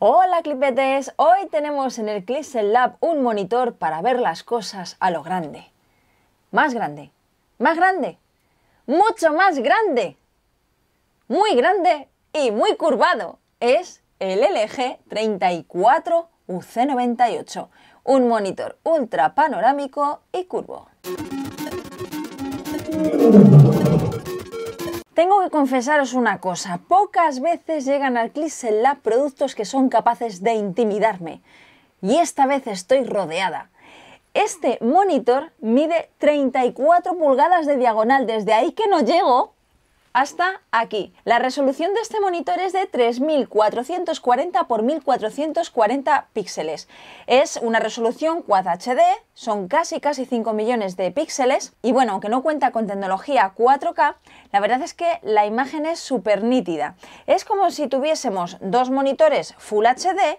Hola clipetes, hoy tenemos en el Clipsel Lab un monitor para ver las cosas a lo grande. Más grande, más grande, mucho más grande, muy grande y muy curvado. Es el LG 34 UC98, un monitor ultra panorámico y curvo. Tengo que confesaros una cosa, pocas veces llegan al en Lab productos que son capaces de intimidarme. Y esta vez estoy rodeada. Este monitor mide 34 pulgadas de diagonal, desde ahí que no llego hasta aquí. La resolución de este monitor es de 3440 x 1440 píxeles. Es una resolución Quad HD, son casi casi 5 millones de píxeles y bueno, aunque no cuenta con tecnología 4K, la verdad es que la imagen es súper nítida. Es como si tuviésemos dos monitores Full HD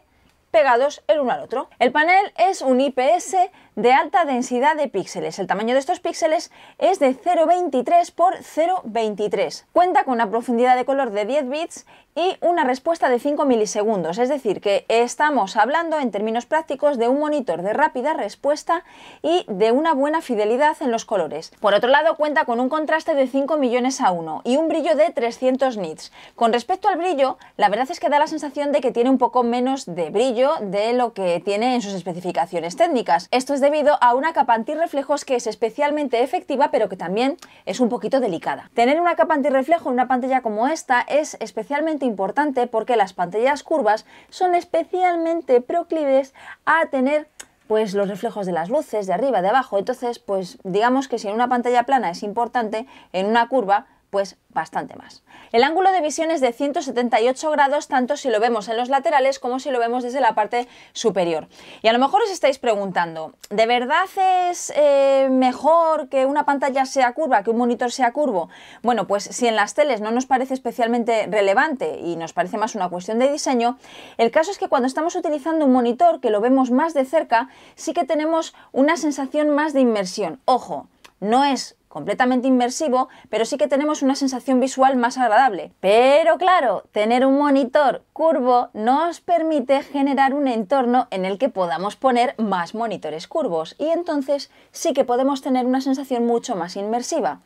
pegados el uno al otro. El panel es un IPS de alta densidad de píxeles. El tamaño de estos píxeles es de 0,23 por 0,23. Cuenta con una profundidad de color de 10 bits y una respuesta de 5 milisegundos, es decir, que estamos hablando en términos prácticos de un monitor de rápida respuesta y de una buena fidelidad en los colores. Por otro lado, cuenta con un contraste de 5 millones a 1 y un brillo de 300 nits. Con respecto al brillo, la verdad es que da la sensación de que tiene un poco menos de brillo de lo que tiene en sus especificaciones técnicas. Esto es de debido a una capa antirreflejos que es especialmente efectiva pero que también es un poquito delicada. Tener una capa antirreflejo en una pantalla como esta es especialmente importante porque las pantallas curvas son especialmente proclives a tener pues los reflejos de las luces de arriba, de abajo. Entonces, pues digamos que si en una pantalla plana es importante, en una curva pues bastante más. El ángulo de visión es de 178 grados, tanto si lo vemos en los laterales como si lo vemos desde la parte superior. Y a lo mejor os estáis preguntando, ¿de verdad es eh, mejor que una pantalla sea curva, que un monitor sea curvo? Bueno, pues si en las teles no nos parece especialmente relevante y nos parece más una cuestión de diseño, el caso es que cuando estamos utilizando un monitor que lo vemos más de cerca, sí que tenemos una sensación más de inmersión. Ojo, no es completamente inmersivo, pero sí que tenemos una sensación visual más agradable. Pero claro, tener un monitor curvo nos permite generar un entorno en el que podamos poner más monitores curvos y entonces sí que podemos tener una sensación mucho más inmersiva.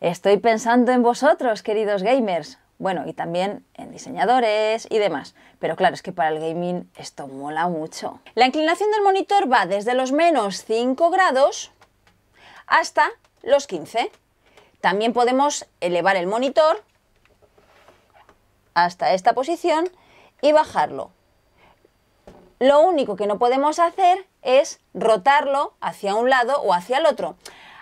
Estoy pensando en vosotros, queridos gamers. Bueno, y también en diseñadores y demás. Pero claro, es que para el gaming esto mola mucho. La inclinación del monitor va desde los menos 5 grados hasta los 15. También podemos elevar el monitor hasta esta posición y bajarlo. Lo único que no podemos hacer es rotarlo hacia un lado o hacia el otro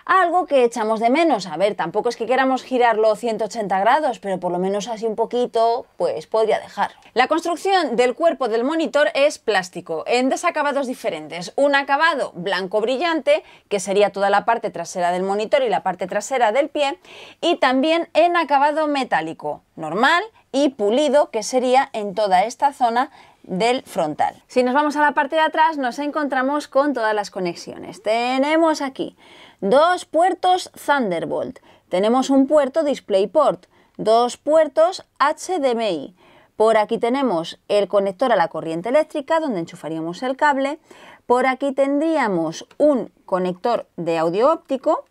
algo que echamos de menos. A ver, tampoco es que queramos girarlo 180 grados, pero por lo menos así un poquito, pues podría dejar. La construcción del cuerpo del monitor es plástico, en desacabados diferentes. Un acabado blanco brillante, que sería toda la parte trasera del monitor y la parte trasera del pie, y también en acabado metálico, normal y pulido, que sería en toda esta zona del frontal. Si nos vamos a la parte de atrás nos encontramos con todas las conexiones. Tenemos aquí Dos puertos Thunderbolt. Tenemos un puerto DisplayPort. Dos puertos HDMI. Por aquí tenemos el conector a la corriente eléctrica donde enchufaríamos el cable. Por aquí tendríamos un conector de audio óptico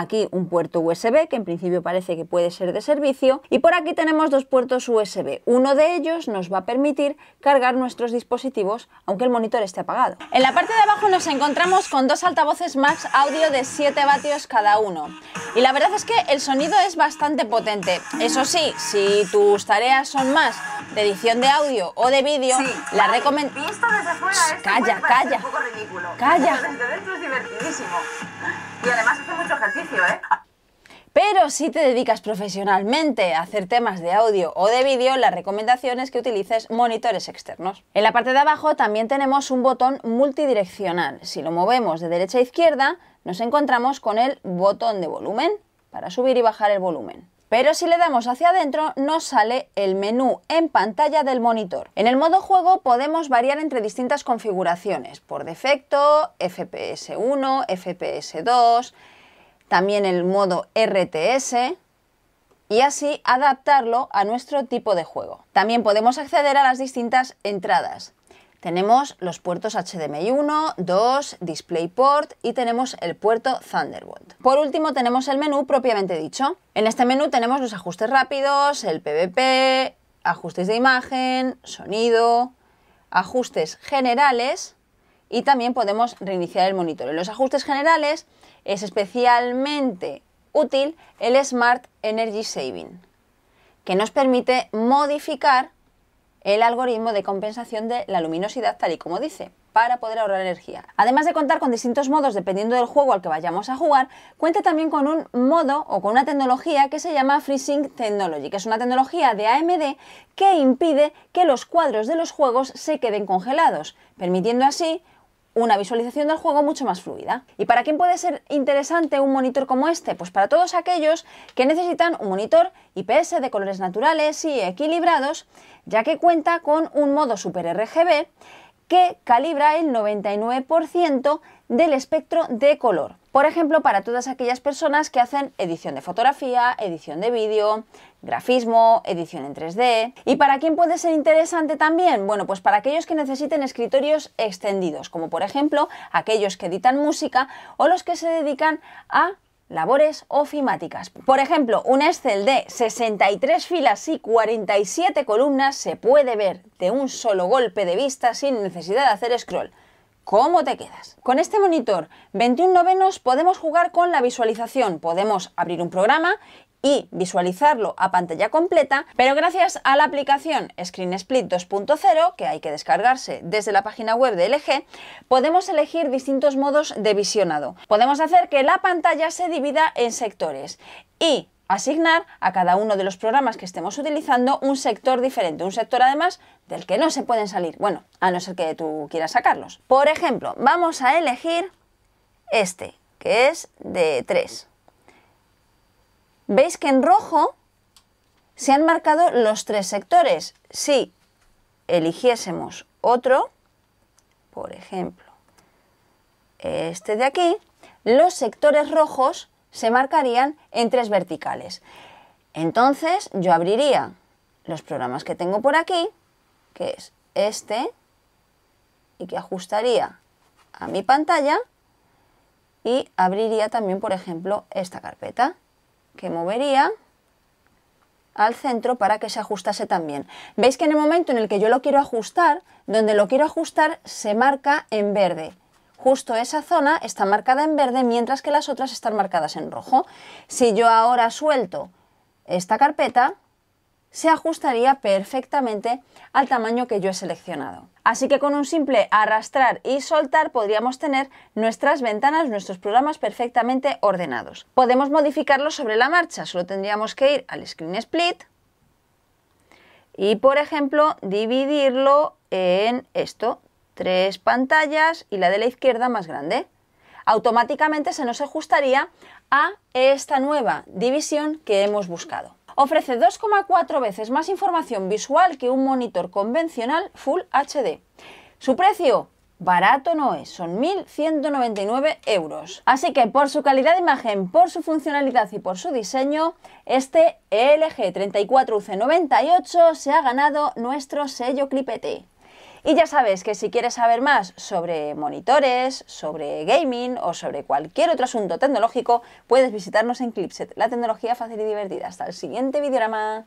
aquí un puerto USB que en principio parece que puede ser de servicio y por aquí tenemos dos puertos USB. Uno de ellos nos va a permitir cargar nuestros dispositivos aunque el monitor esté apagado. En la parte de abajo nos encontramos con dos altavoces Max Audio de 7 vatios cada uno y la verdad es que el sonido es bastante potente. Eso sí, si tus tareas son más de edición de audio o de vídeo, la recomiendo... Calla, calla. Un poco ridículo. Calla. desde dentro es divertidísimo. Y además hace mucho ejercicio, ¿eh? Pero si te dedicas profesionalmente a hacer temas de audio o de vídeo, la recomendación es que utilices monitores externos. En la parte de abajo también tenemos un botón multidireccional. Si lo movemos de derecha a izquierda, nos encontramos con el botón de volumen para subir y bajar el volumen. Pero si le damos hacia adentro nos sale el menú en pantalla del monitor. En el modo juego podemos variar entre distintas configuraciones, por defecto, FPS 1, FPS 2, también el modo RTS, y así adaptarlo a nuestro tipo de juego. También podemos acceder a las distintas entradas, tenemos los puertos HDMI 1, 2, DisplayPort y tenemos el puerto Thunderbolt. Por último tenemos el menú propiamente dicho. En este menú tenemos los ajustes rápidos, el PVP, ajustes de imagen, sonido, ajustes generales y también podemos reiniciar el monitor. En los ajustes generales es especialmente útil el Smart Energy Saving, que nos permite modificar el algoritmo de compensación de la luminosidad tal y como dice, para poder ahorrar energía. Además de contar con distintos modos dependiendo del juego al que vayamos a jugar, cuenta también con un modo o con una tecnología que se llama Freezing Technology, que es una tecnología de AMD que impide que los cuadros de los juegos se queden congelados, permitiendo así una visualización del juego mucho más fluida. ¿Y para quién puede ser interesante un monitor como este? Pues para todos aquellos que necesitan un monitor IPS de colores naturales y equilibrados, ya que cuenta con un modo Super RGB que calibra el 99% del espectro de color. Por ejemplo, para todas aquellas personas que hacen edición de fotografía, edición de vídeo, grafismo, edición en 3D. ¿Y para quién puede ser interesante también? Bueno, pues para aquellos que necesiten escritorios extendidos, como por ejemplo aquellos que editan música o los que se dedican a labores ofimáticas. Por ejemplo, un Excel de 63 filas y 47 columnas se puede ver de un solo golpe de vista sin necesidad de hacer scroll. ¿Cómo te quedas? Con este monitor 21 novenos podemos jugar con la visualización, podemos abrir un programa y visualizarlo a pantalla completa, pero gracias a la aplicación Screen Split 2.0, que hay que descargarse desde la página web de LG, podemos elegir distintos modos de visionado. Podemos hacer que la pantalla se divida en sectores y asignar a cada uno de los programas que estemos utilizando un sector diferente, un sector además del que no se pueden salir, bueno, a no ser que tú quieras sacarlos. Por ejemplo, vamos a elegir este, que es de 3. ¿Veis que en rojo se han marcado los tres sectores? Si eligiésemos otro, por ejemplo, este de aquí, los sectores rojos se marcarían en tres verticales. Entonces yo abriría los programas que tengo por aquí, que es este, y que ajustaría a mi pantalla y abriría también, por ejemplo, esta carpeta, que movería al centro para que se ajustase también. Veis que en el momento en el que yo lo quiero ajustar, donde lo quiero ajustar se marca en verde justo esa zona está marcada en verde mientras que las otras están marcadas en rojo. Si yo ahora suelto esta carpeta, se ajustaría perfectamente al tamaño que yo he seleccionado. Así que con un simple arrastrar y soltar podríamos tener nuestras ventanas, nuestros programas perfectamente ordenados. Podemos modificarlo sobre la marcha, solo tendríamos que ir al Screen Split y por ejemplo dividirlo en esto, tres pantallas y la de la izquierda más grande. Automáticamente se nos ajustaría a esta nueva división que hemos buscado. Ofrece 2,4 veces más información visual que un monitor convencional Full HD. Su precio barato no es, son 1.199 euros. Así que por su calidad de imagen, por su funcionalidad y por su diseño, este LG 34UC98 se ha ganado nuestro sello Clipete. Y ya sabes que si quieres saber más sobre monitores, sobre gaming o sobre cualquier otro asunto tecnológico, puedes visitarnos en Clipset, la tecnología fácil y divertida. Hasta el siguiente videorama.